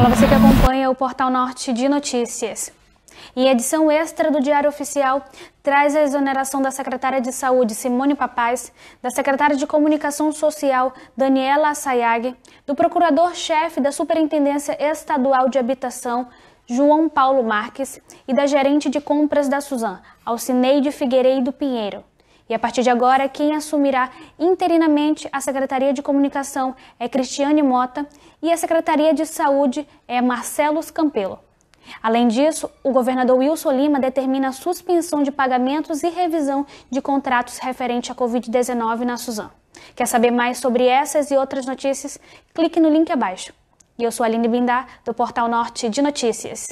Olá, você que acompanha o Portal Norte de Notícias. Em edição extra do Diário Oficial, traz a exoneração da secretária de Saúde, Simone Papaz, da secretária de Comunicação Social, Daniela Assayag, do procurador-chefe da Superintendência Estadual de Habitação, João Paulo Marques, e da gerente de compras da Suzan, Alcineide Figueiredo Pinheiro. E a partir de agora, quem assumirá interinamente a Secretaria de Comunicação é Cristiane Mota e a Secretaria de Saúde é Marcelo Campelo. Além disso, o governador Wilson Lima determina a suspensão de pagamentos e revisão de contratos referente à Covid-19 na Suzan. Quer saber mais sobre essas e outras notícias? Clique no link abaixo. E eu sou Aline Bindá, do Portal Norte de Notícias.